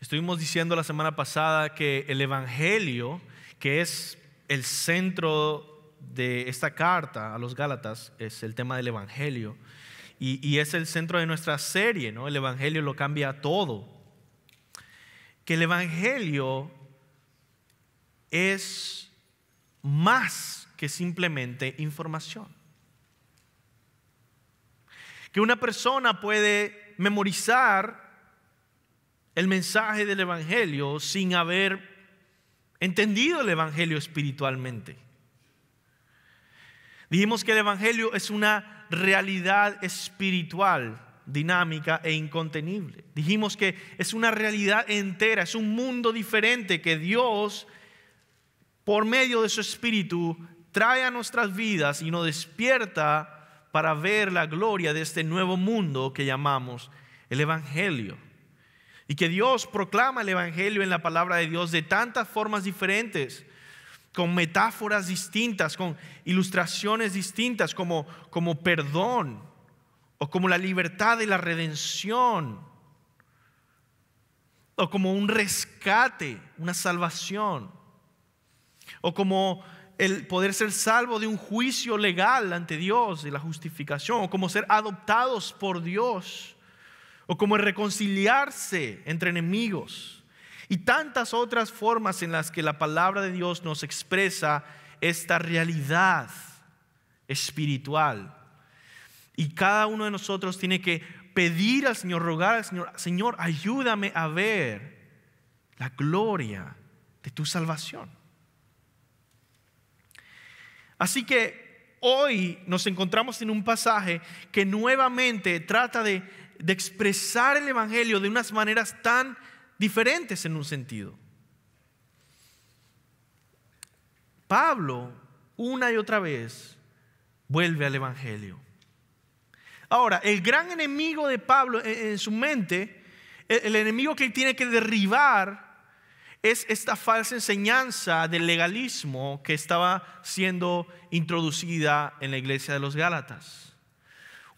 Estuvimos diciendo la semana pasada que el Evangelio, que es el centro de esta carta a los Gálatas, es el tema del Evangelio, y, es el centro de nuestra serie, ¿no? El Evangelio lo cambia todo. Que el Evangelio es más que simplemente información. Que una persona puede memorizar el mensaje del Evangelio sin haber entendido el Evangelio espiritualmente. Dijimos que el Evangelio es una realidad espiritual, dinámica e incontenible. Dijimos que es una realidad entera, es un mundo diferente que Dios, por medio de su Espíritu, trae a nuestras vidas y nos despierta para ver la gloria de este nuevo mundo que llamamos el Evangelio. Y que Dios proclama el Evangelio en la palabra de Dios de tantas formas diferentes, con metáforas distintas, con ilustraciones distintas, como, como perdón o como la libertad de la redención o como un rescate, una salvación, o como el poder ser salvo de un juicio legal ante Dios, de la justificación, o como ser adoptados por Dios, o como reconciliarse entre enemigos y tantas otras formas en las que la palabra de Dios nos expresa esta realidad espiritual. Y cada uno de nosotros tiene que pedir al Señor, rogar al Señor, Señor, ayúdame a ver la gloria de tu salvación. Así que hoy nos encontramos en un pasaje que nuevamente trata de de expresar el Evangelio de unas maneras tan diferentes en un sentido. Pablo, una y otra vez, vuelve al Evangelio. Ahora, el gran enemigo de Pablo en, su mente, el, enemigo que él tiene que derribar, es esta falsa enseñanza del legalismo que estaba siendo introducida en la iglesia de los Gálatas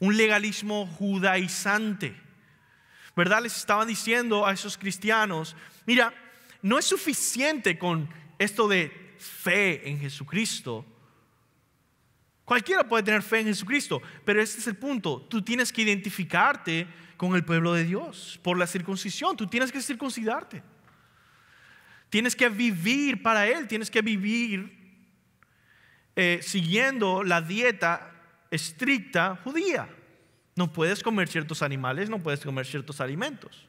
un legalismo judaizante. ¿Verdad? Les estaban diciendo a esos cristianos, mira, no es suficiente con esto de fe en Jesucristo. Cualquiera puede tener fe en Jesucristo, pero este es el punto. Tú tienes que identificarte con el pueblo de Dios por la circuncisión. Tú tienes que circuncidarte. Tienes que vivir para Él, tienes que vivir eh, siguiendo la dieta estricta judía. No puedes comer ciertos animales, no puedes comer ciertos alimentos.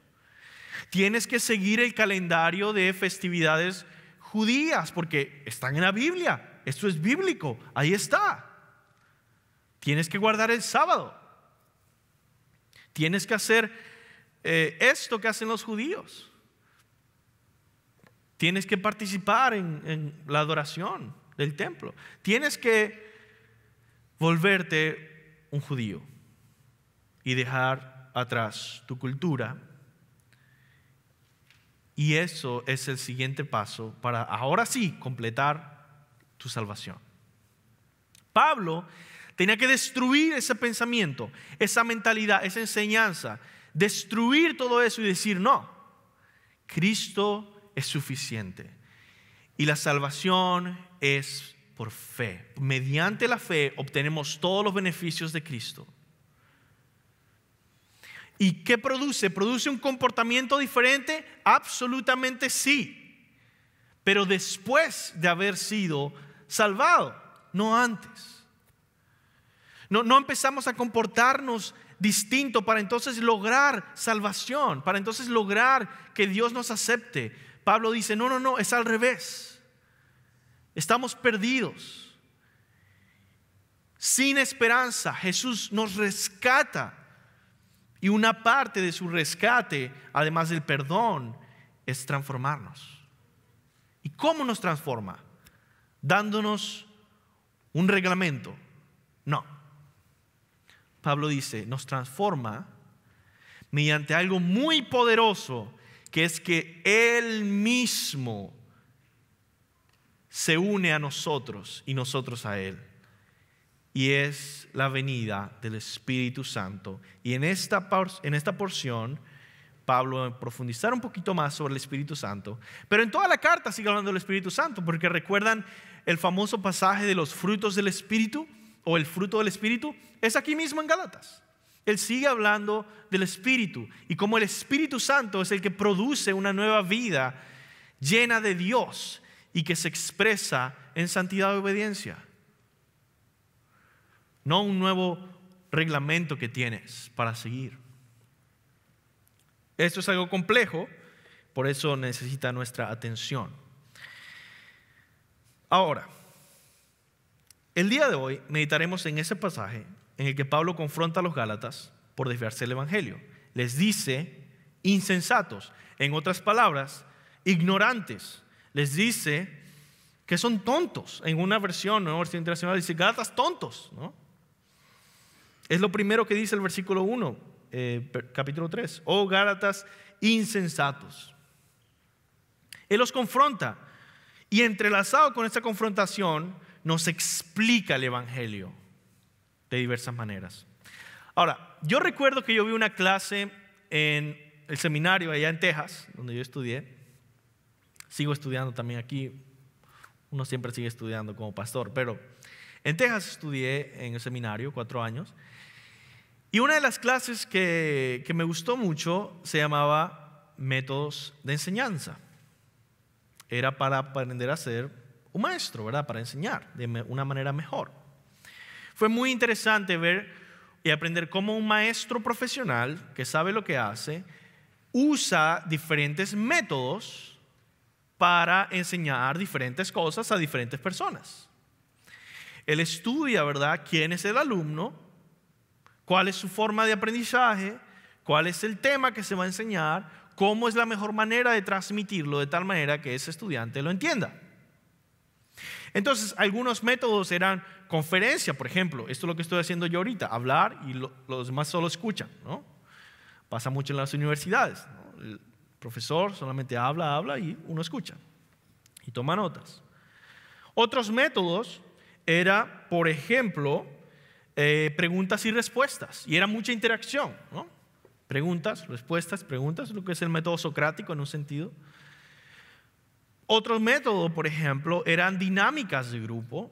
Tienes que seguir el calendario de festividades judías porque están en la Biblia. Esto es bíblico, ahí está. Tienes que guardar el sábado. Tienes que hacer eh, esto que hacen los judíos. Tienes que participar en la adoración del templo. Tienes que volverte un judío y dejar atrás tu cultura. Y eso es el siguiente paso para ahora sí completar tu salvación. Pablo tenía que destruir ese pensamiento, esa mentalidad, esa enseñanza, destruir todo eso y decir, no, Cristo es suficiente y la salvación es por fe. Mediante la fe obtenemos todos los beneficios de Cristo. ¿Y qué produce? ¿Produce un comportamiento diferente? Absolutamente sí. Pero después de haber sido salvado, no antes. No, no empezamos a comportarnos distinto para entonces lograr salvación, para entonces lograr que Dios nos acepte. Pablo dice, no, no, no, es al revés. Estamos perdidos. Sin esperanza, Jesús nos rescata. Y una parte de su rescate, además del perdón, es transformarnos. ¿Y cómo nos transforma? Dándonos un reglamento. No. Pablo dice, nos transforma mediante algo muy poderoso, que es que Él mismo se une a nosotros y nosotros a Él. Y es la venida del Espíritu Santo. Y en esta, en esta porción, Pablo profundizar un poquito más sobre el Espíritu Santo. Pero en toda la carta sigue hablando del Espíritu Santo, porque recuerdan el famoso pasaje de los frutos del Espíritu o el fruto del Espíritu, es aquí mismo en Galatas. Él sigue hablando del Espíritu y como el Espíritu Santo es el que produce una nueva vida llena de Dios, y que se expresa en santidad y obediencia. No un nuevo reglamento que tienes para seguir. Esto es algo complejo, por eso necesita nuestra atención. Ahora, el día de hoy meditaremos en ese pasaje en el que Pablo confronta a los Gálatas por desviarse del Evangelio. Les dice insensatos, en otras palabras, ignorantes, les dice que son tontos. En una versión, una versión internacional, dice Gálatas tontos. ¿no? Es lo primero que dice el versículo 1, eh, capítulo 3. Oh Gálatas insensatos. Él los confronta. Y entrelazado con esta confrontación, nos explica el Evangelio de diversas maneras. Ahora, yo recuerdo que yo vi una clase en el seminario allá en Texas, donde yo estudié, Sigo estudiando también aquí. Uno siempre sigue estudiando como pastor, pero en Texas estudié en el seminario cuatro años. Y una de las clases que, que me gustó mucho se llamaba métodos de enseñanza. Era para aprender a ser un maestro, ¿verdad? Para enseñar de una manera mejor. Fue muy interesante ver y aprender cómo un maestro profesional que sabe lo que hace usa diferentes métodos para enseñar diferentes cosas a diferentes personas. Él estudia, ¿verdad?, quién es el alumno, cuál es su forma de aprendizaje, cuál es el tema que se va a enseñar, cómo es la mejor manera de transmitirlo de tal manera que ese estudiante lo entienda. Entonces, algunos métodos eran conferencia, por ejemplo, esto es lo que estoy haciendo yo ahorita, hablar y los demás solo escuchan, ¿no? Pasa mucho en las universidades, profesor solamente habla, habla y uno escucha y toma notas. Otros métodos era, por ejemplo, eh, preguntas y respuestas, y era mucha interacción, ¿no? Preguntas, respuestas, preguntas, lo que es el método socrático en un sentido. Otro método, por ejemplo, eran dinámicas de grupo,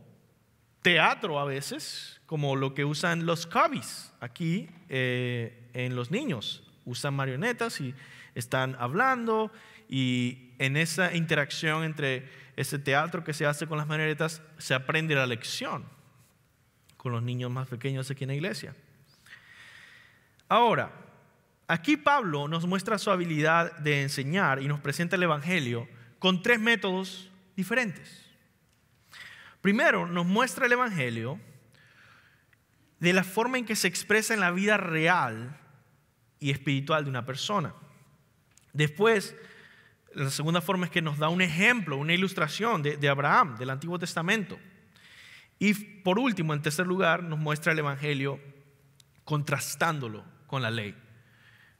teatro a veces, como lo que usan los cubbies aquí eh, en los niños. Usan marionetas y están hablando y en esa interacción entre ese teatro que se hace con las maneretas se aprende la lección con los niños más pequeños aquí en la iglesia. Ahora, aquí Pablo nos muestra su habilidad de enseñar y nos presenta el Evangelio con tres métodos diferentes. Primero, nos muestra el Evangelio de la forma en que se expresa en la vida real y espiritual de una persona. Después, la segunda forma es que nos da un ejemplo, una ilustración de, Abraham, del Antiguo Testamento. Y por último, en tercer lugar, nos muestra el Evangelio contrastándolo con la ley,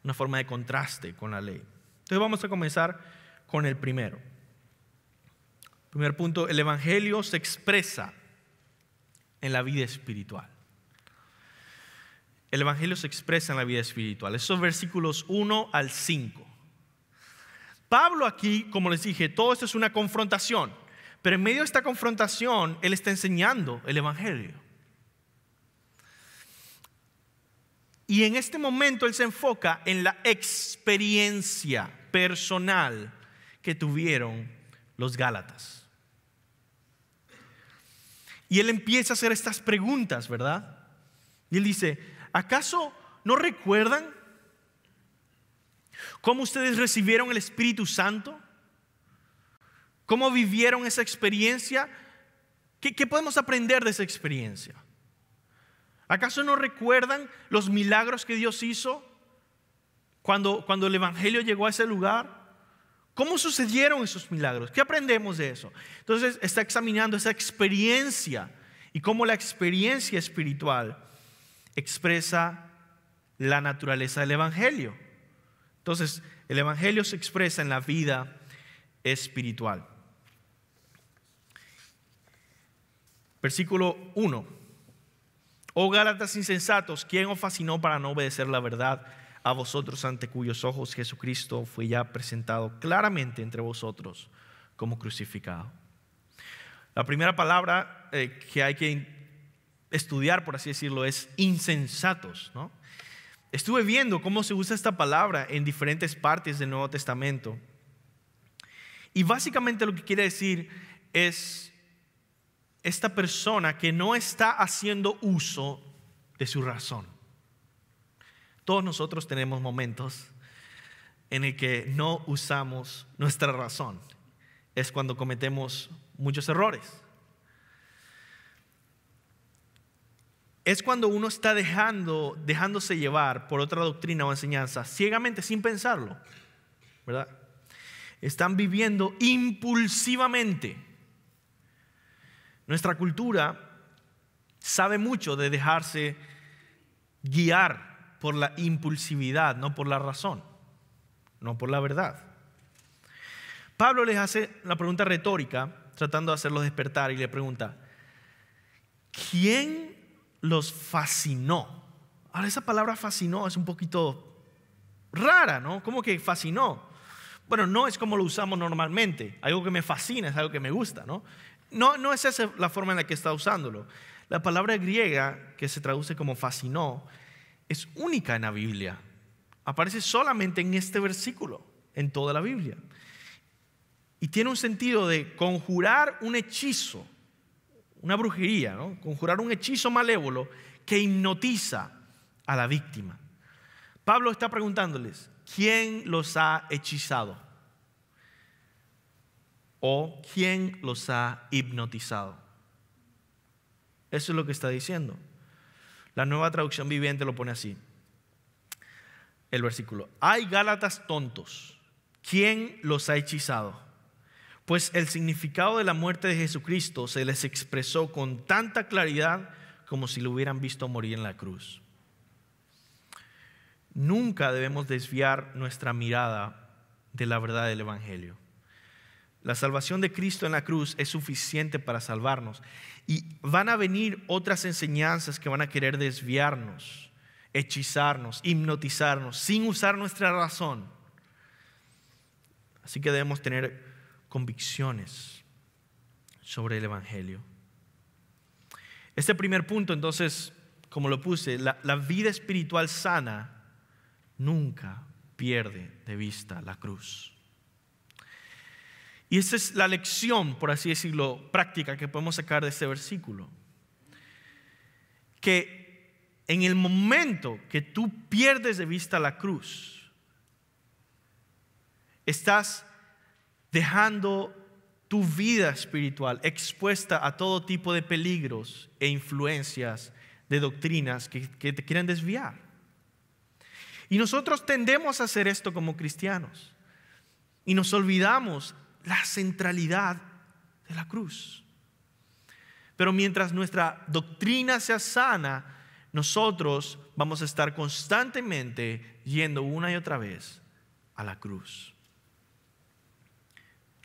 una forma de contraste con la ley. Entonces vamos a comenzar con el primero. Primer punto, el Evangelio se expresa en la vida espiritual. El Evangelio se expresa en la vida espiritual. Esos versículos 1 al 5. Pablo aquí, como les dije, todo esto es una confrontación, pero en medio de esta confrontación él está enseñando el Evangelio. Y en este momento él se enfoca en la experiencia personal que tuvieron los Gálatas. Y él empieza a hacer estas preguntas, ¿verdad? Y él dice, ¿acaso no recuerdan ¿Cómo ustedes recibieron el Espíritu Santo? ¿Cómo vivieron esa experiencia? ¿Qué, podemos aprender de esa experiencia? ¿Acaso no recuerdan los milagros que Dios hizo cuando, cuando el Evangelio llegó a ese lugar? ¿Cómo sucedieron esos milagros? ¿Qué aprendemos de eso? Entonces está examinando esa experiencia y cómo la experiencia espiritual expresa la naturaleza del Evangelio. Entonces, el Evangelio se expresa en la vida espiritual. Versículo 1. Oh Gálatas insensatos, ¿quién os fascinó para no obedecer la verdad a vosotros ante cuyos ojos Jesucristo fue ya presentado claramente entre vosotros como crucificado? La primera palabra eh, que hay que estudiar, por así decirlo, es insensatos, ¿no? Estuve viendo cómo se usa esta palabra en diferentes partes del Nuevo Testamento. Y básicamente lo que quiere decir es esta persona que no está haciendo uso de su razón. Todos nosotros tenemos momentos en el que no usamos nuestra razón. Es cuando cometemos muchos errores. es cuando uno está dejando, dejándose llevar por otra doctrina o enseñanza ciegamente, sin pensarlo, ¿verdad? Están viviendo impulsivamente. Nuestra cultura sabe mucho de dejarse guiar por la impulsividad, no por la razón, no por la verdad. Pablo les hace la pregunta retórica, tratando de hacerlos despertar, y le pregunta, ¿quién los fascinó. Ahora esa palabra fascinó es un poquito rara, ¿no? ¿Cómo que fascinó? Bueno, no es como lo usamos normalmente. Algo que me fascina es algo que me gusta, ¿no? No, no es esa la forma en la que está usándolo. La palabra griega que se traduce como fascinó es única en la Biblia. Aparece solamente en este versículo, en toda la Biblia. Y tiene un sentido de conjurar un hechizo una brujería, ¿no? conjurar un hechizo malévolo que hipnotiza a la víctima. Pablo está preguntándoles, ¿quién los ha hechizado? ¿O quién los ha hipnotizado? Eso es lo que está diciendo. La nueva traducción viviente lo pone así. El versículo. Hay Gálatas tontos. ¿Quién los ha hechizado? pues el significado de la muerte de Jesucristo se les expresó con tanta claridad como si lo hubieran visto morir en la cruz. Nunca debemos desviar nuestra mirada de la verdad del Evangelio. La salvación de Cristo en la cruz es suficiente para salvarnos. Y van a venir otras enseñanzas que van a querer desviarnos, hechizarnos, hipnotizarnos, sin usar nuestra razón. Así que debemos tener convicciones sobre el Evangelio. Este primer punto, entonces, como lo puse, la, vida espiritual sana nunca pierde de vista la cruz. Y esa es la lección, por así decirlo, práctica que podemos sacar de este versículo. Que en el momento que tú pierdes de vista la cruz, estás dejando tu vida espiritual expuesta a todo tipo de peligros e influencias de doctrinas que, te quieren desviar. Y nosotros tendemos a hacer esto como cristianos. Y nos olvidamos la centralidad de la cruz. Pero mientras nuestra doctrina sea sana, nosotros vamos a estar constantemente yendo una y otra vez a la cruz.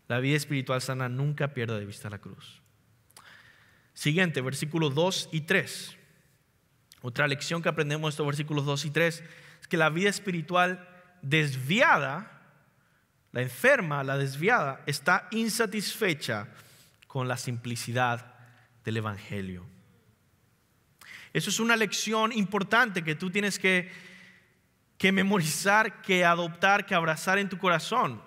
La vida espiritual sana nunca pierda de vista la cruz. Siguiente, versículos 2 y 3. Otra lección que aprendemos de estos versículos 2 y 3 es que la vida espiritual desviada, la enferma, la desviada, está insatisfecha con la simplicidad del Evangelio. Eso es una lección importante que tú tienes que, que memorizar, que adoptar, que abrazar en tu corazón.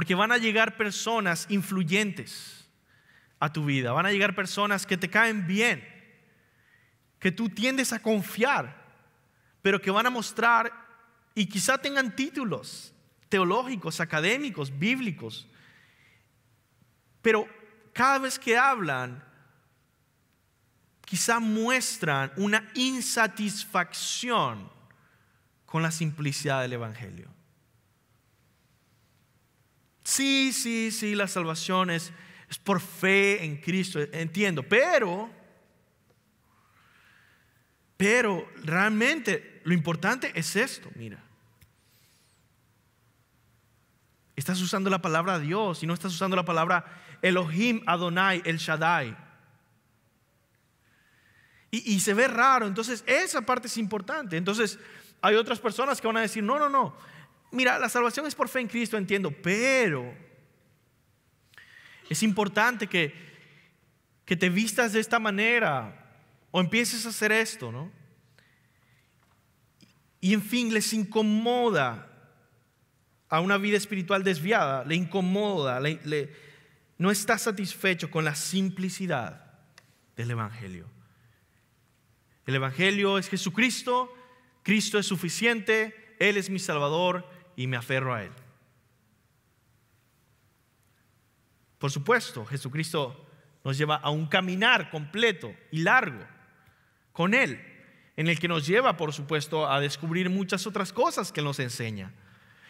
Porque van a llegar personas influyentes a tu vida, van a llegar personas que te caen bien, que tú tiendes a confiar, pero que van a mostrar y quizá tengan títulos teológicos, académicos, bíblicos, pero cada vez que hablan, quizá muestran una insatisfacción con la simplicidad del Evangelio. Sí, sí, sí, la salvación es, por fe en Cristo, entiendo, pero, pero realmente lo importante es esto, mira. Estás usando la palabra Dios y no estás usando la palabra Elohim, Adonai, El Shaddai. Y, y, se ve raro, entonces esa parte es importante. Entonces hay otras personas que van a decir, no, no, no, mira, la salvación es por fe en Cristo, entiendo, pero es importante que, que te vistas de esta manera o empieces a hacer esto, ¿no? Y en fin, les incomoda a una vida espiritual desviada, le incomoda, no está satisfecho con la simplicidad del Evangelio. El Evangelio es Jesucristo, Cristo es suficiente, Él es mi Salvador, y me aferro a Él. Por supuesto, Jesucristo nos lleva a un caminar completo y largo con Él, en el que nos lleva, por supuesto, a descubrir muchas otras cosas que nos enseña.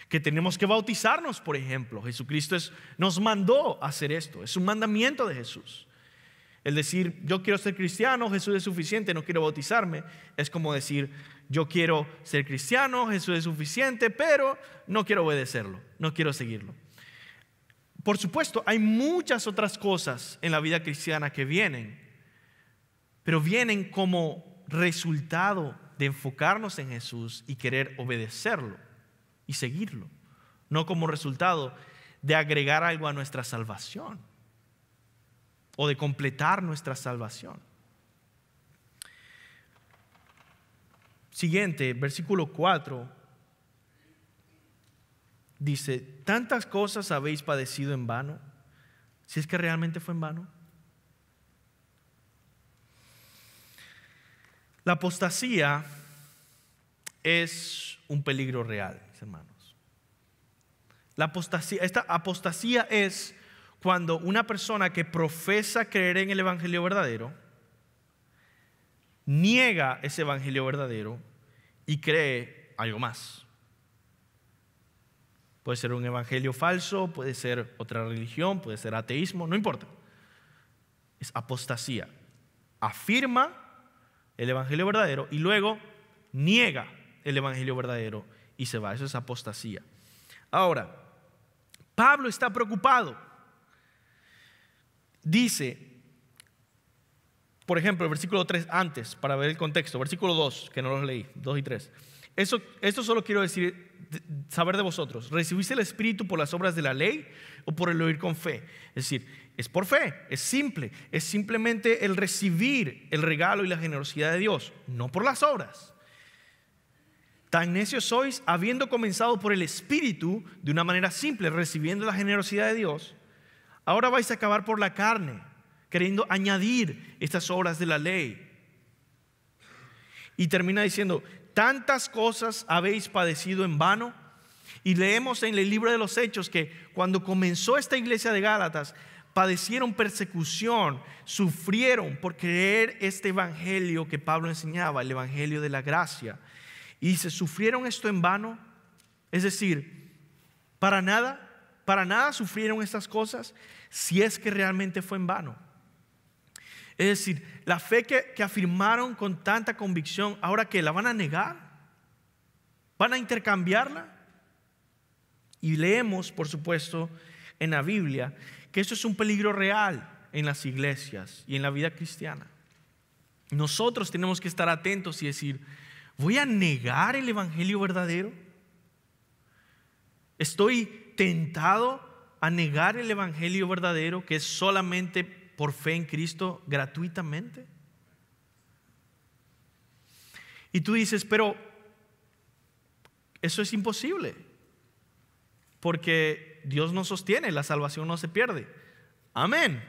Que tenemos que bautizarnos, por ejemplo. Jesucristo nos mandó a hacer esto, es un mandamiento de Jesús. El decir, yo quiero ser cristiano, Jesús es suficiente, no quiero bautizarme, es como decir, yo quiero ser cristiano, Jesús es suficiente, pero no quiero obedecerlo, no quiero seguirlo. Por supuesto, hay muchas otras cosas en la vida cristiana que vienen, pero vienen como resultado de enfocarnos en Jesús y querer obedecerlo y seguirlo, no como resultado de agregar algo a nuestra salvación o de completar nuestra salvación. Siguiente, versículo 4 dice, tantas cosas habéis padecido en vano, si es que realmente fue en vano. La apostasía es un peligro real, Mis hermanos. La apostasía, esta apostasía es cuando una persona que profesa creer en el Evangelio verdadero niega ese Evangelio verdadero y cree algo más. Puede ser un Evangelio falso, puede ser otra religión, puede ser ateísmo, no importa. Es apostasía. Afirma el Evangelio verdadero y luego niega el Evangelio verdadero y se va. Eso es apostasía. Ahora, Pablo está preocupado dice, por ejemplo, el versículo 3 antes, para ver el contexto, versículo 2, que no los leí, 2 y 3. Eso, esto solo quiero decir, saber de vosotros. ¿Recibiste el Espíritu por las obras de la ley o por el oír con fe? Es decir, es por fe, es simple, es simplemente el recibir el regalo y la generosidad de Dios, no por las obras. Tan necios sois, habiendo comenzado por el Espíritu de una manera simple, recibiendo la generosidad de Dios, Ahora vais a acabar por la carne, queriendo añadir estas obras de la ley. Y termina diciendo, tantas cosas habéis padecido en vano. Y leemos en el libro de los Hechos que cuando comenzó esta iglesia de Gálatas, padecieron persecución, sufrieron por creer este evangelio que Pablo enseñaba, el evangelio de la gracia. Y se sufrieron esto en vano, es decir, para nada, para nada sufrieron estas cosas si es que realmente fue en vano. Es decir, la fe que, afirmaron con tanta convicción, ahora que la van a negar, van a intercambiarla. Y leemos, por supuesto, en la Biblia que eso es un peligro real en las iglesias y en la vida cristiana. Nosotros tenemos que estar atentos y decir, ¿voy a negar el Evangelio verdadero? ¿Estoy tentado a negar el Evangelio verdadero que es solamente por fe en Cristo gratuitamente? Y tú dices, pero eso es imposible, porque Dios nos sostiene, la salvación no se pierde. Amén.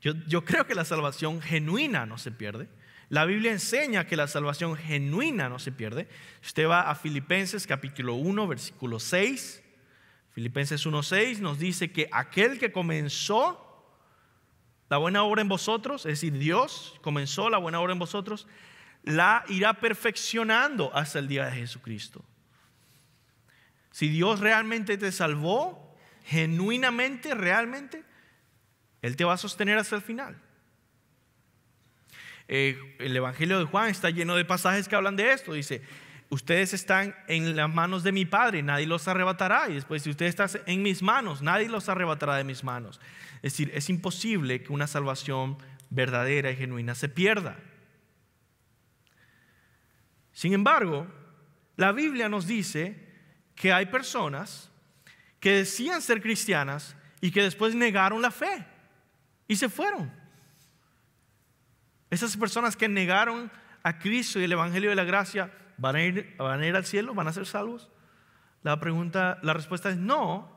Yo, yo, creo que la salvación genuina no se pierde. La Biblia enseña que la salvación genuina no se pierde. Usted va a Filipenses capítulo 1, versículo 6. Filipenses 1.6 nos dice que aquel que comenzó la buena obra en vosotros, es decir, Dios comenzó la buena obra en vosotros, la irá perfeccionando hasta el día de Jesucristo. Si Dios realmente te salvó, genuinamente, realmente, Él te va a sostener hasta el final. Eh, el Evangelio de Juan está lleno de pasajes que hablan de esto. Dice, ustedes están en las manos de mi Padre, nadie los arrebatará. Y después, si ustedes están en mis manos, nadie los arrebatará de mis manos. Es decir, es imposible que una salvación verdadera y genuina se pierda. Sin embargo, la Biblia nos dice que hay personas que decían ser cristianas y que después negaron la fe y se fueron. Esas personas que negaron a Cristo y el Evangelio de la Gracia ¿Van a, ir, al cielo? ¿Van a ser salvos? La pregunta, la respuesta es no,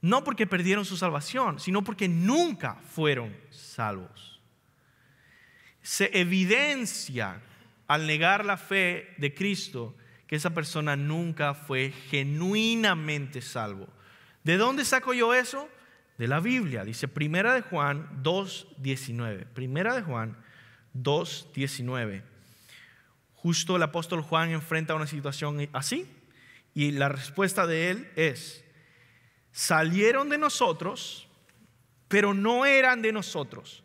no porque perdieron su salvación, sino porque nunca fueron salvos. Se evidencia al negar la fe de Cristo que esa persona nunca fue genuinamente salvo. ¿De dónde saco yo eso? De la Biblia. Dice Primera de Juan 2.19. Primera de Juan 2.19. Justo el apóstol Juan enfrenta una situación así y la respuesta de él es, salieron de nosotros, pero no eran de nosotros,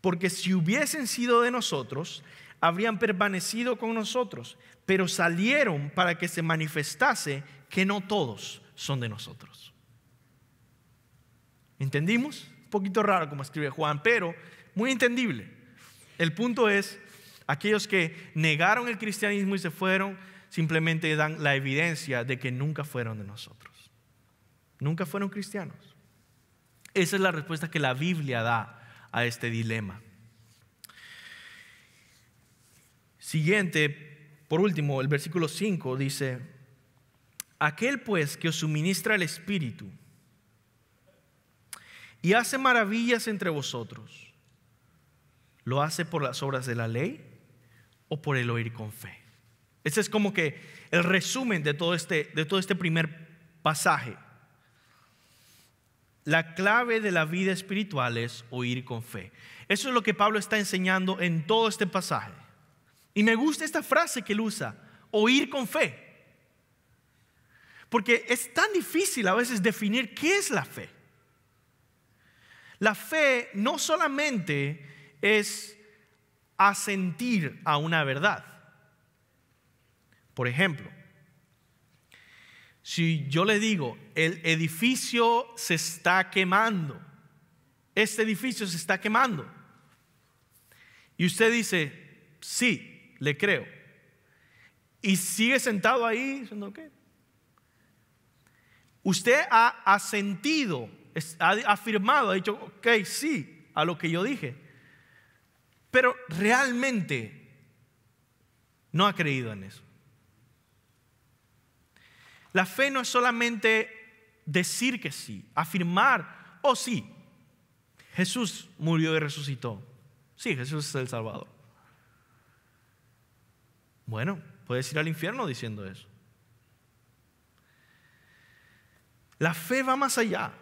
porque si hubiesen sido de nosotros, habrían permanecido con nosotros, pero salieron para que se manifestase que no todos son de nosotros. ¿Entendimos? Un poquito raro como escribe Juan, pero muy entendible. El punto es, Aquellos que negaron el cristianismo y se fueron, simplemente dan la evidencia de que nunca fueron de nosotros. Nunca fueron cristianos. Esa es la respuesta que la Biblia da a este dilema. Siguiente, por último, el versículo 5 dice, aquel pues que os suministra el Espíritu y hace maravillas entre vosotros, ¿lo hace por las obras de la ley o por el oír con fe. Ese es como que el resumen de todo este, de todo este primer pasaje. La clave de la vida espiritual es oír con fe. Eso es lo que Pablo está enseñando en todo este pasaje. Y me gusta esta frase que él usa, oír con fe. Porque es tan difícil a veces definir qué es la fe. La fe no solamente es asentir a una verdad. Por ejemplo, si yo le digo, el edificio se está quemando, este edificio se está quemando, y usted dice, sí, le creo, y sigue sentado ahí diciendo, ¿qué? Usted ha asentido, ha afirmado, ha dicho, ok, sí, a lo que yo dije pero realmente no ha creído en eso. La fe no es solamente decir que sí, afirmar, oh sí, Jesús murió y resucitó. Sí, Jesús es el Salvador. Bueno, puedes ir al infierno diciendo eso. La fe va más allá.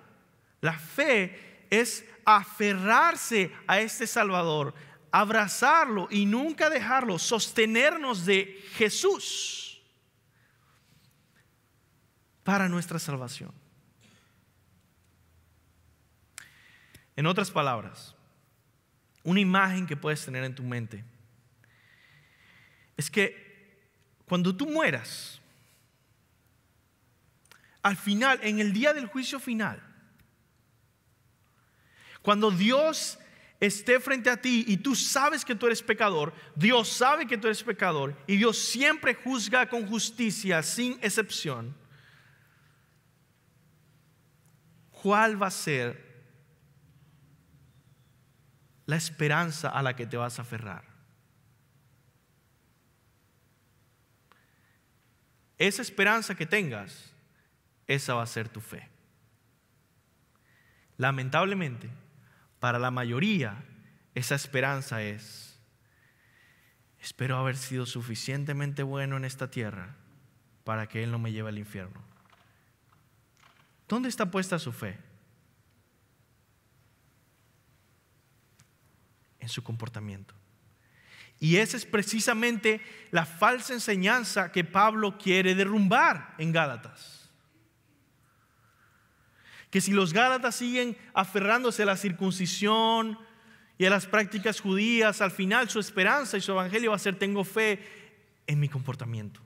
La fe es aferrarse a este Salvador, abrazarlo y nunca dejarlo, sostenernos de Jesús para nuestra salvación. En otras palabras, una imagen que puedes tener en tu mente es que cuando tú mueras, al final, en el día del juicio final, cuando Dios esté frente a ti y tú sabes que tú eres pecador, Dios sabe que tú eres pecador y Dios siempre juzga con justicia, sin excepción, ¿cuál va a ser la esperanza a la que te vas a aferrar? Esa esperanza que tengas, esa va a ser tu fe. Lamentablemente, para la mayoría, esa esperanza es, espero haber sido suficientemente bueno en esta tierra para que Él no me lleve al infierno. ¿Dónde está puesta su fe? En su comportamiento. Y esa es precisamente la falsa enseñanza que Pablo quiere derrumbar en Gálatas que si los Gálatas siguen aferrándose a la circuncisión y a las prácticas judías, al final su esperanza y su evangelio va a ser tengo fe en mi comportamiento.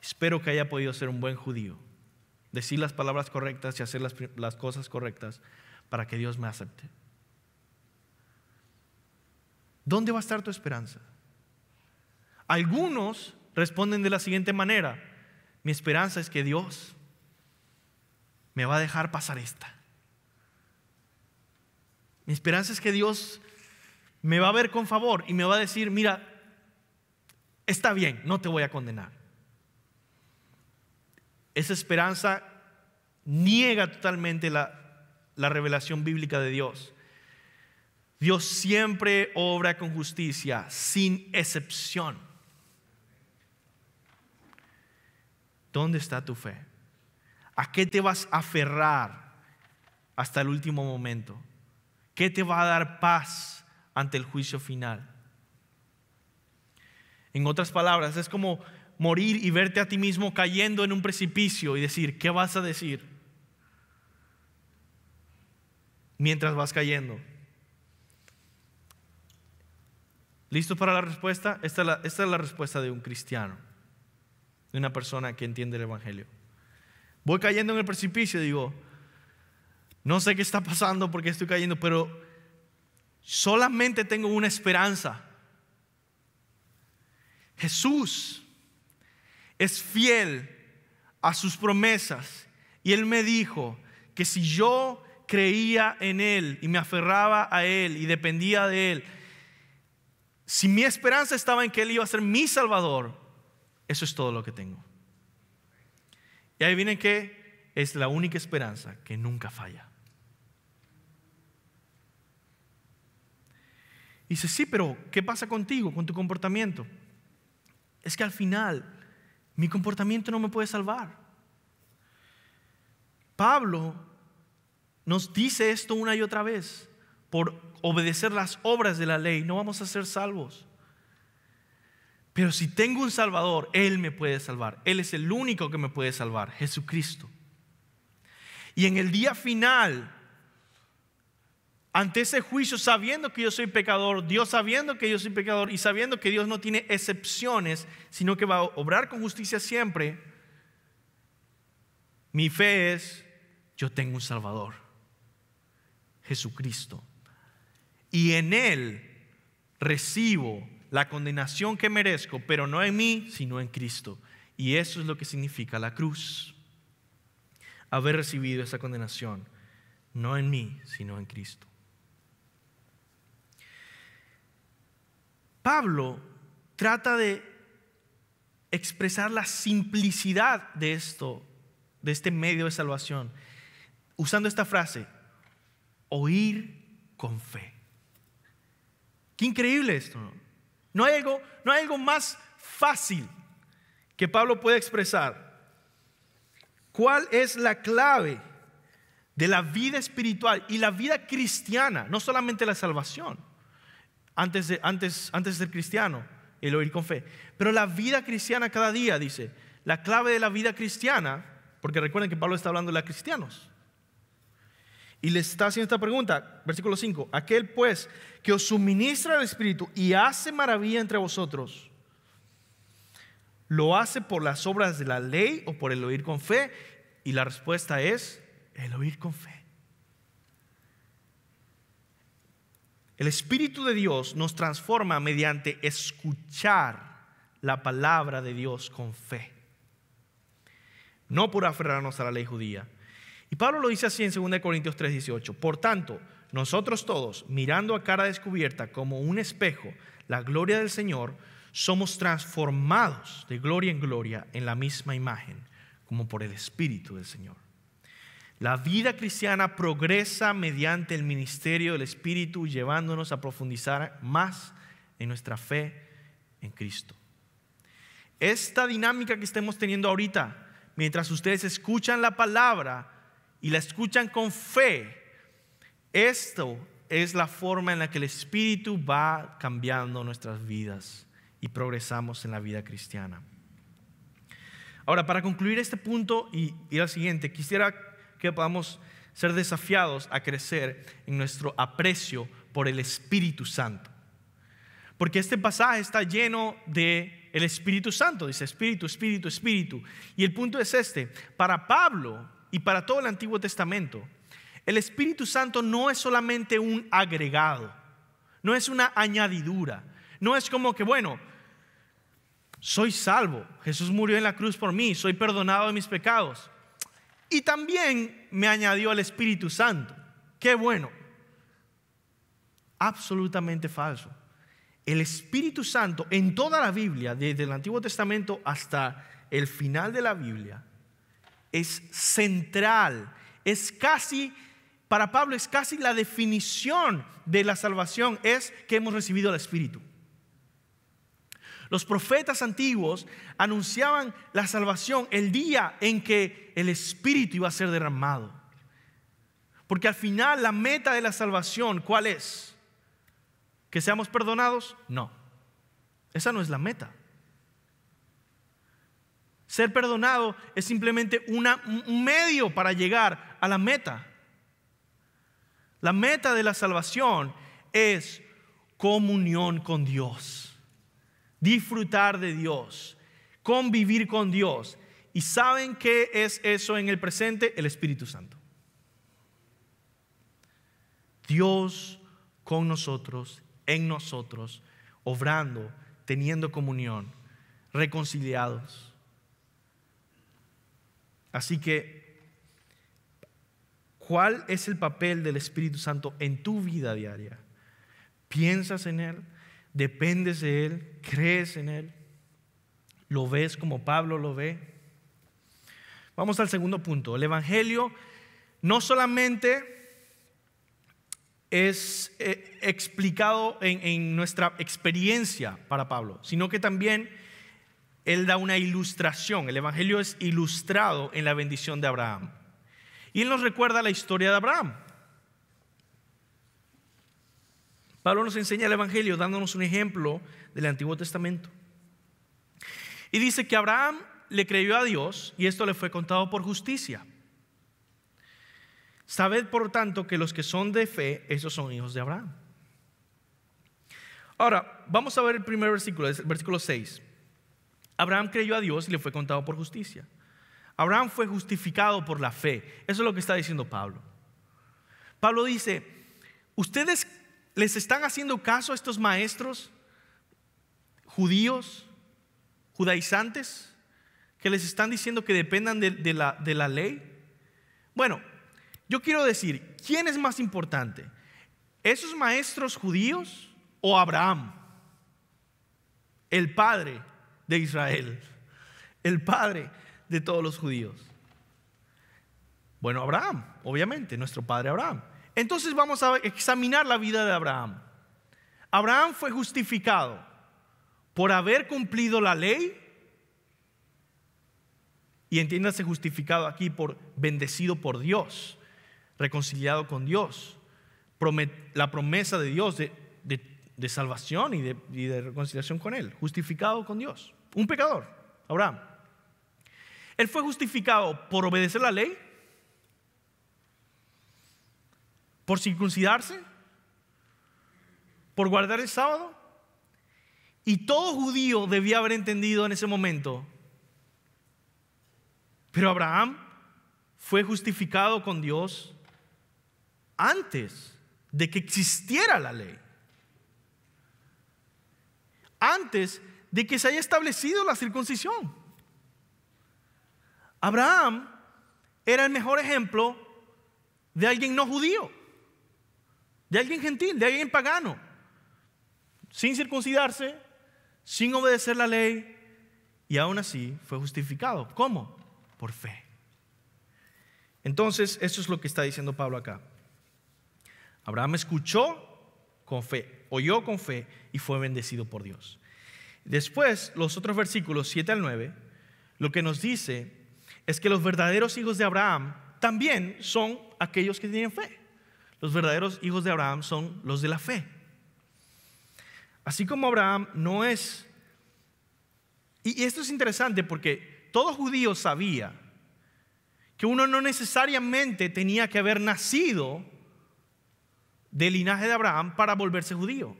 Espero que haya podido ser un buen judío, decir las palabras correctas y hacer las, las cosas correctas para que Dios me acepte. ¿Dónde va a estar tu esperanza? Algunos responden de la siguiente manera, mi esperanza es que Dios me va a dejar pasar esta. Mi esperanza es que Dios me va a ver con favor y me va a decir, mira, está bien, no te voy a condenar. Esa esperanza niega totalmente la, la revelación bíblica de Dios. Dios siempre obra con justicia, sin excepción. ¿Dónde está tu fe? ¿A qué te vas a aferrar hasta el último momento? ¿Qué te va a dar paz ante el juicio final? En otras palabras, es como morir y verte a ti mismo cayendo en un precipicio y decir, ¿qué vas a decir? Mientras vas cayendo. ¿Listo para la respuesta? esta es la respuesta de un cristiano, de una persona que entiende el Evangelio. Voy cayendo en el precipicio, digo, no sé qué está pasando porque estoy cayendo, pero solamente tengo una esperanza. Jesús es fiel a sus promesas y él me dijo que si yo creía en él y me aferraba a él y dependía de él, si mi esperanza estaba en que él iba a ser mi salvador, eso es todo lo que tengo. Y ahí viene que es la única esperanza que nunca falla. Y dice, sí, pero ¿qué pasa contigo, con tu comportamiento? Es que al final mi comportamiento no me puede salvar. Pablo nos dice esto una y otra vez. Por obedecer las obras de la ley no vamos a ser salvos. Pero si tengo un Salvador, Él me puede salvar. Él es el único que me puede salvar, Jesucristo. Y en el día final, ante ese juicio, sabiendo que yo soy pecador, Dios sabiendo que yo soy pecador y sabiendo que Dios no tiene excepciones, sino que va a obrar con justicia siempre, mi fe es, yo tengo un Salvador, Jesucristo. Y en Él recibo la condenación que merezco, pero no en mí, sino en Cristo. Y eso es lo que significa la cruz. Haber recibido esa condenación, no en mí, sino en Cristo. Pablo trata de expresar la simplicidad de esto, de este medio de salvación, usando esta frase, oír con fe. Qué increíble esto. ¿no? No hay algo, más fácil que Pablo pueda expresar. ¿Cuál es la clave de la vida espiritual y la vida cristiana? No solamente la salvación, antes de, antes de ser cristiano, el oír con fe, pero la vida cristiana cada día, dice. La clave de la vida cristiana, porque recuerden que Pablo está hablando de los cristianos, y le está haciendo esta pregunta, versículo 5, aquel pues que os suministra el Espíritu y hace maravilla entre vosotros, ¿lo hace por las obras de la ley o por el oír con fe? Y la respuesta es el oír con fe. El Espíritu de Dios nos transforma mediante escuchar la palabra de Dios con fe. No por aferrarnos a la ley judía, y Pablo lo dice así en 2 Corintios 3:18. Por tanto, nosotros todos, mirando a cara descubierta como un espejo, la gloria del Señor, somos transformados de gloria en gloria en la misma imagen, como por el Espíritu del Señor. La vida cristiana progresa mediante el ministerio del Espíritu, llevándonos a profundizar más en nuestra fe en Cristo. Esta dinámica que estemos teniendo ahorita, mientras ustedes escuchan la palabra, y la escuchan con fe, esto es la forma en la que el Espíritu va cambiando nuestras vidas y progresamos en la vida cristiana. Ahora, para concluir este punto y ir al siguiente, quisiera que podamos ser desafiados a crecer en nuestro aprecio por el Espíritu Santo. Porque este pasaje está lleno de el Espíritu Santo, dice Espíritu, Espíritu, Espíritu. Y el punto es este, para Pablo y para todo el Antiguo Testamento, el Espíritu Santo no es solamente un agregado, no es una añadidura, no es como que, bueno, soy salvo, Jesús murió en la cruz por mí, soy perdonado de mis pecados. Y también me añadió el Espíritu Santo. Qué bueno. Absolutamente falso. El Espíritu Santo en toda la Biblia, desde el Antiguo Testamento hasta el final de la Biblia, es central, es casi, para Pablo es casi la definición de la salvación, es que hemos recibido el Espíritu. Los profetas antiguos anunciaban la salvación el día en que el Espíritu iba a ser derramado. Porque al final la meta de la salvación, ¿cuál es? ¿Que seamos perdonados? No. Esa no es la meta. Ser perdonado es simplemente un medio para llegar a la meta. La meta de la salvación es comunión con Dios, disfrutar de Dios, convivir con Dios. ¿Y saben qué es eso en el presente? El Espíritu Santo. Dios con nosotros, en nosotros, obrando, teniendo comunión, reconciliados. Así que, ¿cuál es el papel del Espíritu Santo en tu vida diaria? ¿Piensas en Él? ¿Dependes de Él? ¿Crees en Él? ¿Lo ves como Pablo lo ve? Vamos al segundo punto. El Evangelio no solamente es eh, explicado en, nuestra experiencia para Pablo, sino que también él da una ilustración. El Evangelio es ilustrado en la bendición de Abraham. Y él nos recuerda la historia de Abraham. Pablo nos enseña el Evangelio dándonos un ejemplo del Antiguo Testamento. Y dice que Abraham le creyó a Dios y esto le fue contado por justicia. Sabed por tanto que los que son de fe, esos son hijos de Abraham. Ahora, vamos a ver el primer versículo, es el versículo 6. Abraham creyó a Dios y le fue contado por justicia. Abraham fue justificado por la fe. Eso es lo que está diciendo Pablo. Pablo dice, ustedes les están haciendo caso a estos maestros judíos, judaizantes, que les están diciendo que dependan de, de la ley. Bueno, yo quiero decir, ¿quién es más importante? ¿Esos maestros judíos o Abraham? El padre de Israel, el padre de todos los judíos. Bueno, Abraham, obviamente, nuestro padre Abraham. Entonces vamos a examinar la vida de Abraham. Abraham fue justificado por haber cumplido la ley y entiéndase justificado aquí por bendecido por Dios, reconciliado con Dios, la promesa de Dios de de salvación y de, y de reconciliación con Él, justificado con Dios. Un pecador, Abraham. Él fue justificado por obedecer la ley, por circuncidarse, por guardar el sábado. Y todo judío debía haber entendido en ese momento. Pero Abraham fue justificado con Dios antes de que existiera la ley antes de que se haya establecido la circuncisión. Abraham era el mejor ejemplo de alguien no judío, de alguien gentil, de alguien pagano, sin circuncidarse, sin obedecer la ley, y aún así fue justificado. ¿Cómo? Por fe. Entonces, eso es lo que está diciendo Pablo acá. Abraham escuchó con fe oyó con fe y fue bendecido por Dios. Después, los otros versículos 7 al 9, lo que nos dice es que los verdaderos hijos de Abraham también son aquellos que tienen fe. Los verdaderos hijos de Abraham son los de la fe. Así como Abraham no es... Y esto es interesante porque todo judío sabía que uno no necesariamente tenía que haber nacido del linaje de Abraham para volverse judío.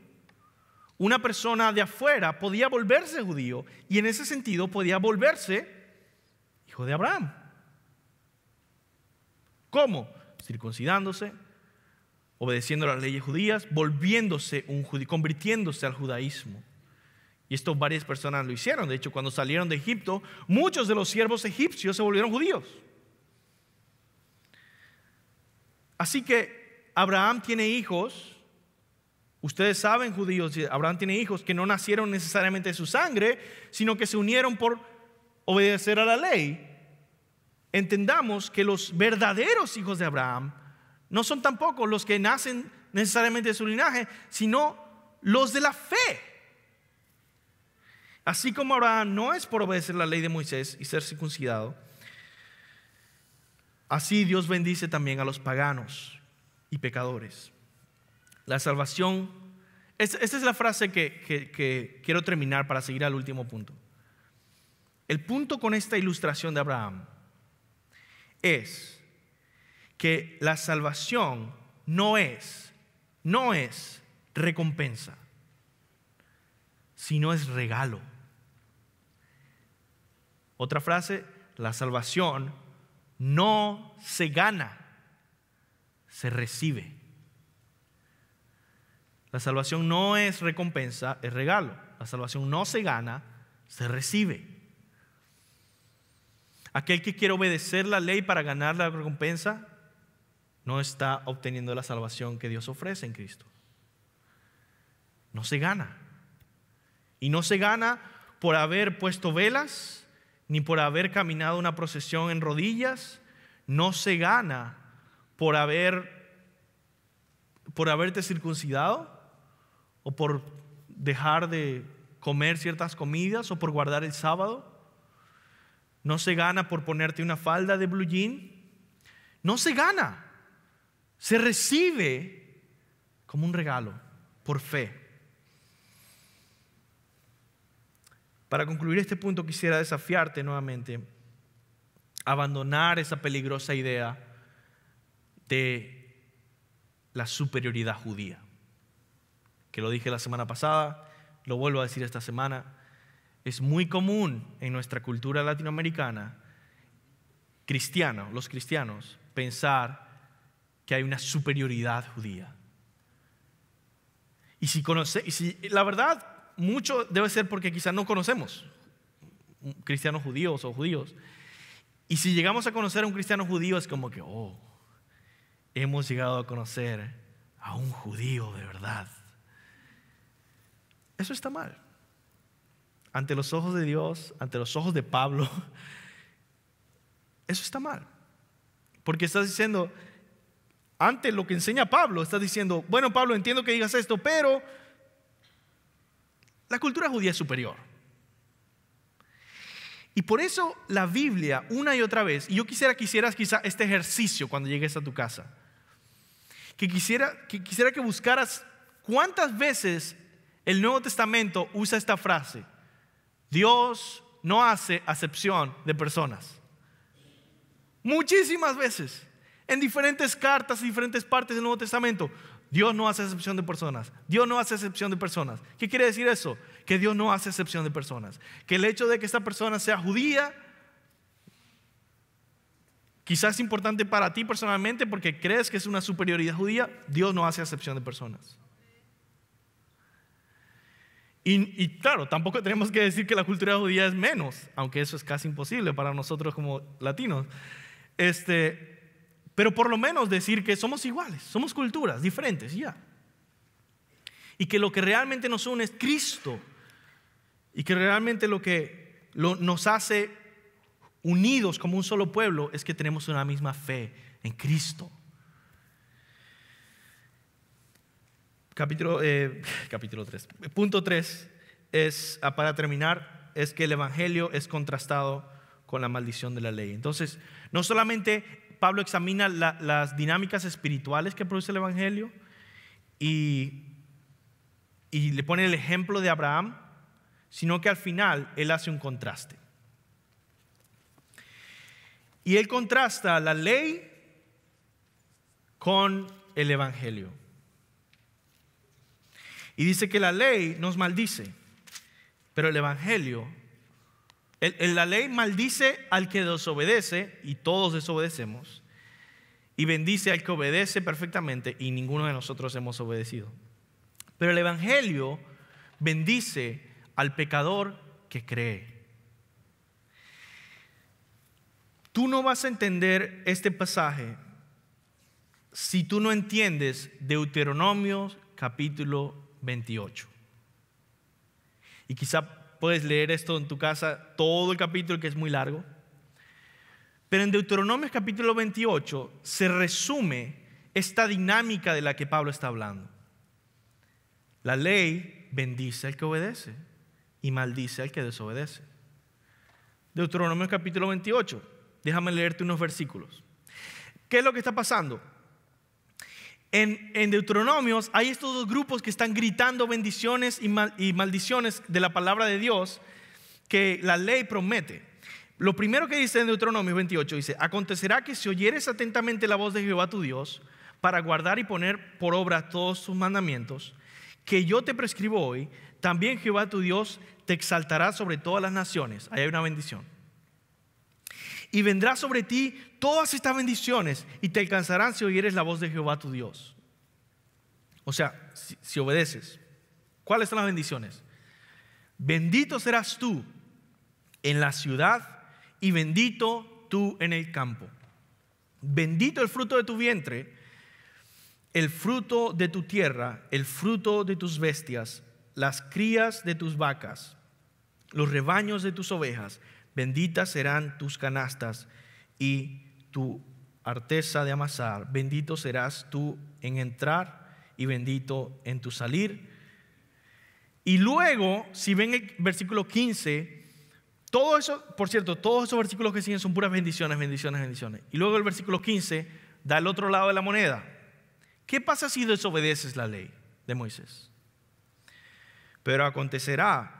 Una persona de afuera podía volverse judío y en ese sentido podía volverse hijo de Abraham. ¿Cómo? Circuncidándose, obedeciendo las leyes judías, volviéndose un judío, convirtiéndose al judaísmo. Y esto varias personas lo hicieron. De hecho, cuando salieron de Egipto, muchos de los siervos egipcios se volvieron judíos. Así que Abraham tiene hijos, ustedes saben judíos, Abraham tiene hijos que no nacieron necesariamente de su sangre, sino que se unieron por obedecer a la ley. Entendamos que los verdaderos hijos de Abraham no son tampoco los que nacen necesariamente de su linaje, sino los de la fe. Así como Abraham no es por obedecer la ley de Moisés y ser circuncidado, así Dios bendice también a los paganos y pecadores. La salvación, esta es la frase que, quiero terminar para seguir al último punto. El punto con esta ilustración de Abraham es que la salvación no es, no es recompensa, sino es regalo. Otra frase, la salvación no se gana, se recibe. La salvación no es recompensa, es regalo. La salvación no se gana, se recibe. Aquel que quiere obedecer la ley para ganar la recompensa no está obteniendo la salvación que Dios ofrece en Cristo. No se gana. Y no se gana por haber puesto velas, ni por haber caminado una procesión en rodillas. No se gana por haberte circuncidado o por dejar de comer ciertas comidas o por guardar el sábado. No se gana por ponerte una falda de blue jean. No se gana. Se recibe como un regalo por fe. Para concluir este punto quisiera desafiarte nuevamente abandonar esa peligrosa idea de la superioridad judía. Que lo dije la semana pasada, lo vuelvo a decir esta semana. Es muy común en nuestra cultura latinoamericana, cristiana los cristianos, pensar que hay una superioridad judía. Y si conoce, la verdad, mucho debe ser porque quizás no conocemos cristianos judíos o judíos. Y si llegamos a conocer a un cristiano judío es como que, oh, hemos llegado a conocer a un judío de verdad. Eso está mal. Ante los ojos de Dios, ante los ojos de Pablo, eso está mal. Porque estás diciendo, ante lo que enseña Pablo, estás diciendo, bueno Pablo, entiendo que digas esto, pero la cultura judía es superior. Y por eso la Biblia, una y otra vez, y yo quisiera que hicieras quizá este ejercicio cuando llegues a tu casa que quisiera que, buscaras cuántas veces el Nuevo Testamento usa esta frase. Dios no hace acepción de personas. Muchísimas veces, en diferentes cartas y diferentes partes del Nuevo Testamento, Dios no hace acepción de personas. Dios no hace excepción de personas. ¿Qué quiere decir eso? Que Dios no hace excepción de personas. Que el hecho de que esta persona sea judía, Quizás es importante para ti personalmente porque crees que es una superioridad judía. Dios no hace acepción de personas. Y, claro, tampoco tenemos que decir que la cultura judía es menos, aunque eso es casi imposible para nosotros como latinos. Este, pero por lo menos decir que somos iguales, somos culturas diferentes, ya. Y que lo que realmente nos une es Cristo. Y que realmente lo que nos hace unidos como un solo pueblo, es que tenemos una misma fe en Cristo. Capítulo, eh, capítulo 3. Punto 3 es, ah, para terminar, es que el Evangelio es contrastado con la maldición de la ley. Entonces, no solamente Pablo examina las dinámicas espirituales que produce el Evangelio y, y le pone el ejemplo de Abraham, sino que al final él hace un contraste. Y él contrasta la ley con el Evangelio. Y dice que la ley nos maldice, pero el Evangelio, la ley maldice al que desobedece, y todos desobedecemos, y bendice al que obedece perfectamente, y ninguno de nosotros hemos obedecido. Pero el Evangelio bendice al pecador que cree. Tú no vas a entender este pasaje si tú no entiendes Deuteronomios capítulo 28. Y quizá puedes leer esto en tu casa, todo el capítulo que es muy largo. Pero en Deuteronomios capítulo 28 se resume esta dinámica de la que Pablo está hablando. La ley bendice al que obedece y maldice al que desobedece. Deuteronomios capítulo 28. Déjame leerte unos versículos. ¿Qué es lo que está pasando? En, en Deuteronomios hay estos dos grupos que están gritando bendiciones y, maldiciones de la palabra de Dios que la ley promete. Lo primero que dice en Deuteronomio 28 dice, acontecerá que si oyeres atentamente la voz de Jehová tu Dios, para guardar y poner por obra todos sus mandamientos, que yo te prescribo hoy, también Jehová tu Dios te exaltará sobre todas las naciones. Ahí hay una bendición y vendrá sobre ti todas estas bendiciones y te alcanzarán si oyeres la voz de Jehová tu Dios. O sea, si, si obedeces. ¿Cuáles son las bendiciones? Bendito serás tú en la ciudad y bendito tú en el campo. Bendito el fruto de tu vientre, el fruto de tu tierra, el fruto de tus bestias, las crías de tus vacas, los rebaños de tus ovejas, benditas serán tus canastas y tu arteza de amasar, bendito serás tú en entrar y bendito en tu salir. Y luego, si ven el versículo 15, todo eso, por cierto, todos esos versículos que siguen son puras bendiciones, bendiciones, bendiciones. Y luego el versículo 15 da el otro lado de la moneda. ¿Qué pasa si desobedeces la ley de Moisés? Pero acontecerá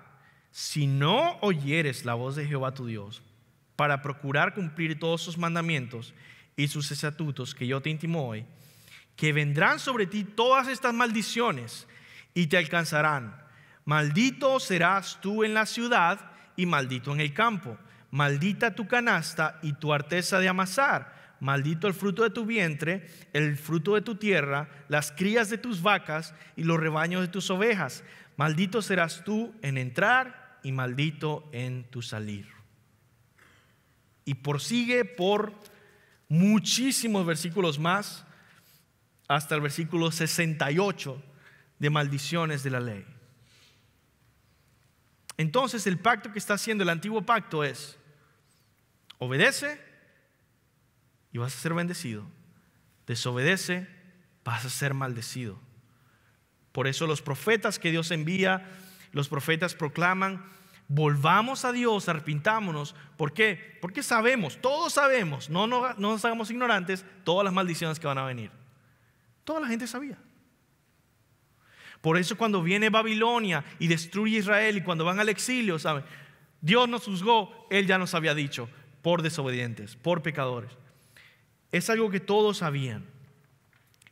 si no oyeres la voz de Jehová tu Dios para procurar cumplir todos sus mandamientos y sus estatutos que yo te intimo hoy, que vendrán sobre ti todas estas maldiciones y te alcanzarán. Maldito serás tú en la ciudad y maldito en el campo. Maldita tu canasta y tu arteza de amasar. Maldito el fruto de tu vientre, el fruto de tu tierra, las crías de tus vacas y los rebaños de tus ovejas. Maldito serás tú en entrar y maldito en tu salir. Y prosigue por muchísimos versículos más hasta el versículo 68 de maldiciones de la ley. Entonces el pacto que está haciendo el antiguo pacto es, obedece y vas a ser bendecido, desobedece, vas a ser maldecido. Por eso los profetas que Dios envía, los profetas proclaman volvamos a Dios, arrepintámonos. ¿Por qué? Porque sabemos, todos sabemos, no, no, nos hagamos ignorantes, todas las maldiciones que van a venir. Toda la gente sabía. Por eso cuando viene Babilonia y destruye Israel y cuando van al exilio, sabe Dios nos juzgó, Él ya nos había dicho, por desobedientes, por pecadores. Es algo que todos sabían.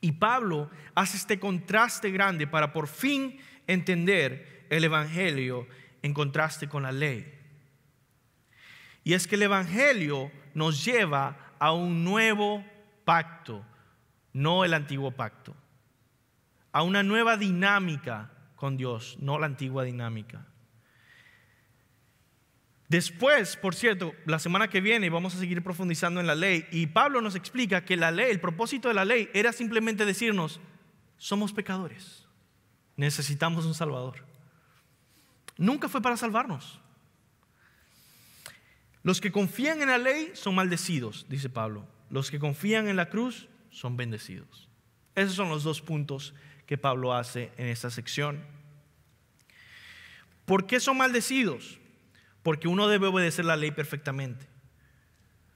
Y Pablo hace este contraste grande para por fin entender el Evangelio en contraste con la ley. Y es que el Evangelio nos lleva a un nuevo pacto, no el antiguo pacto, a una nueva dinámica con Dios, no la antigua dinámica. Después, por cierto, la semana que viene vamos a seguir profundizando en la ley y Pablo nos explica que la ley, el propósito de la ley era simplemente decirnos, somos pecadores, necesitamos un Salvador. Nunca fue para salvarnos. Los que confían en la ley son maldecidos, dice Pablo. Los que confían en la cruz son bendecidos. Esos son los dos puntos que Pablo hace en esta sección. ¿Por qué son maldecidos? Porque uno debe obedecer la ley perfectamente.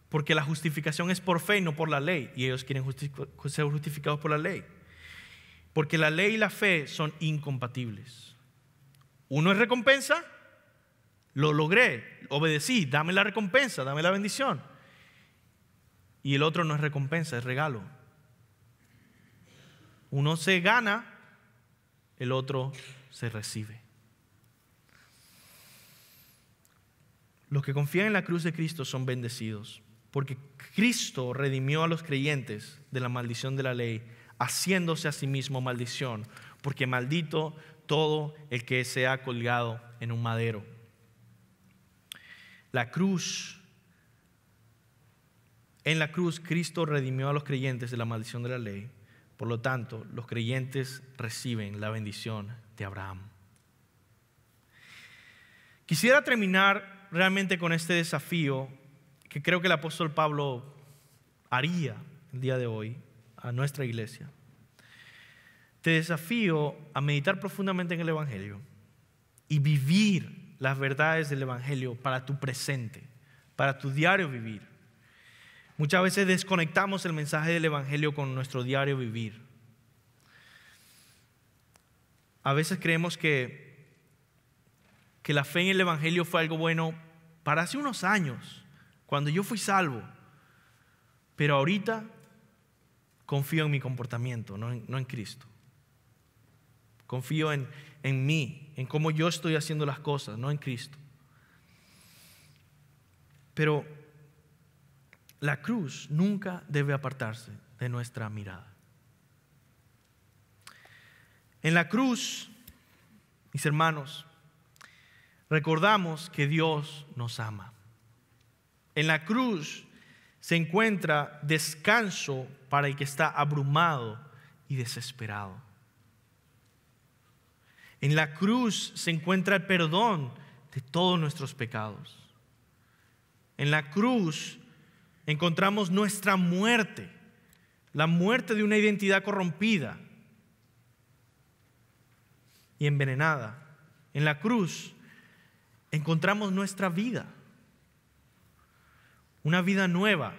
Porque la justificación es por fe y no por la ley. Y ellos quieren ser justificados por la ley. Porque la ley y la fe son incompatibles. Uno es recompensa, lo logré, obedecí, dame la recompensa, dame la bendición. Y el otro no es recompensa, es regalo. Uno se gana, el otro se recibe. Los que confían en la cruz de Cristo son bendecidos, porque Cristo redimió a los creyentes de la maldición de la ley, haciéndose a sí mismo maldición, porque maldito todo el que sea colgado en un madero. La cruz, en la cruz Cristo redimió a los creyentes de la maldición de la ley. Por lo tanto, los creyentes reciben la bendición de Abraham. Quisiera terminar realmente con este desafío que creo que el apóstol Pablo haría el día de hoy a nuestra iglesia te desafío a meditar profundamente en el Evangelio y vivir las verdades del Evangelio para tu presente, para tu diario vivir. Muchas veces desconectamos el mensaje del Evangelio con nuestro diario vivir. A veces creemos que, que la fe en el Evangelio fue algo bueno para hace unos años, cuando yo fui salvo, pero ahorita confío en mi comportamiento, no en Cristo. Confío en, en mí, en cómo yo estoy haciendo las cosas, no en Cristo. Pero la cruz nunca debe apartarse de nuestra mirada. En la cruz, mis hermanos, recordamos que Dios nos ama. En la cruz se encuentra descanso para el que está abrumado y desesperado. En la cruz se encuentra el perdón de todos nuestros pecados. En la cruz encontramos nuestra muerte, la muerte de una identidad corrompida y envenenada. En la cruz encontramos nuestra vida, una vida nueva,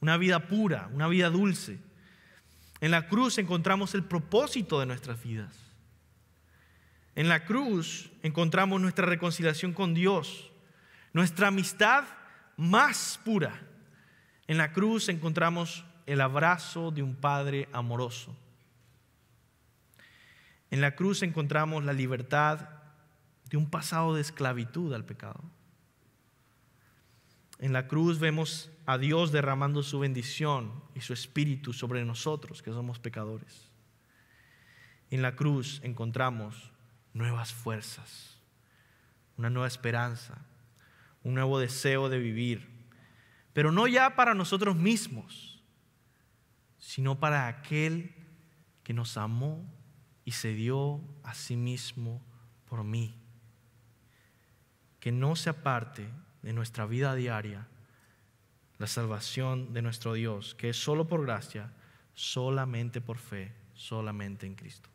una vida pura, una vida dulce. En la cruz encontramos el propósito de nuestras vidas. En la cruz encontramos nuestra reconciliación con Dios, nuestra amistad más pura. En la cruz encontramos el abrazo de un Padre amoroso. En la cruz encontramos la libertad de un pasado de esclavitud al pecado. En la cruz vemos a Dios derramando su bendición y su espíritu sobre nosotros que somos pecadores. En la cruz encontramos nuevas fuerzas, una nueva esperanza, un nuevo deseo de vivir, pero no ya para nosotros mismos, sino para aquel que nos amó y se dio a sí mismo por mí. Que no se aparte de nuestra vida diaria la salvación de nuestro Dios, que es solo por gracia, solamente por fe, solamente en Cristo.